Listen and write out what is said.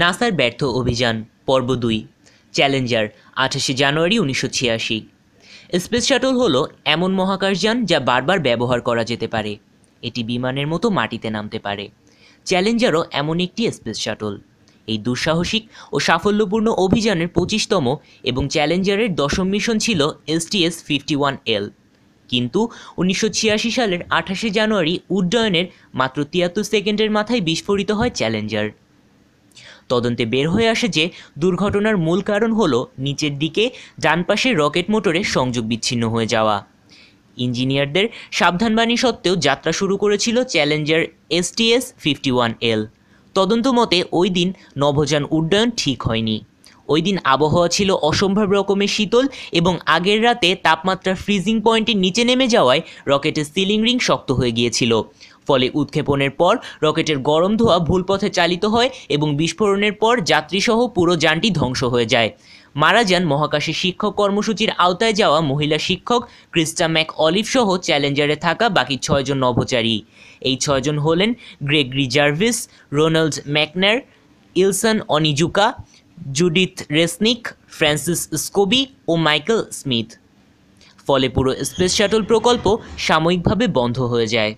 নাসার ব্যর্থ অভিযান পর্ব দুই চ্যালেঞ্জার আঠাশে জানুয়ারি উনিশশো ছিয়াশি স্পেস শাটল হলো এমন মহাকাশযান যা বারবার ব্যবহার করা যেতে পারে এটি বিমানের মতো মাটিতে নামতে পারে চ্যালেঞ্জারও এমন একটি স্পেস শাটল এই দুঃসাহসিক ও সাফল্যপূর্ণ অভিযানের পঁচিশতম এবং চ্যালেঞ্জারের দশম মিশন ছিল এসটিএস ফিফটি ওয়ান এল কিন্তু উনিশশো সালের আঠাশে জানুয়ারি উড্ডয়নের মাত্র তিয়াত্তর সেকেন্ডের মাথায় বিস্ফোরিত হয় চ্যালেঞ্জার তদন্তে বের হয়ে আসে যে দুর্ঘটনার মূল কারণ হলো নিচের দিকে যানপাশে রকেট মোটরে সংযোগ বিচ্ছিন্ন হয়ে যাওয়া ইঞ্জিনিয়ারদের সাবধানবাণী সত্ত্বেও যাত্রা শুরু করেছিল Challenger STS fifty one L তদন্ত মতে ওই দিন নভোযান উড্ডয়ন ঠিক হয়নি ওই দিন আবহাওয়া ছিল অসম্ভব রকমের শীতল এবং আগের রাতে তাপমাত্রা ফ্রিজিং পয়েন্টের নিচে নেমে যাওয়ায় রকেটের সিলিং রিং শক্ত হয়ে গিয়েছিল ফলে উৎক্ষেপণের পর রকেটের গরম ধোয়া ভুল পথে চালিত হয় এবং বিস্ফোরণের পর যাত্রীসহ পুরো যানটি ধ্বংস হয়ে যায় মারা যান মহাকাশে শিক্ষক কর্মসূচির আওতায় যাওয়া মহিলা শিক্ষক ক্রিস্টা ম্যাক অলিভ সহ চ্যালেঞ্জারে থাকা বাকি ছয়জন নভোচারী এই ছয়জন হলেন Gregory Jarvis Ronald McNair Ellison Onizuka Judith Resnik Francis Scobee ও মাইকেল স্মিথ ফলে পুরো স্পেস শাটল প্রকল্প সাময়িকভাবে বন্ধ হয়ে যায়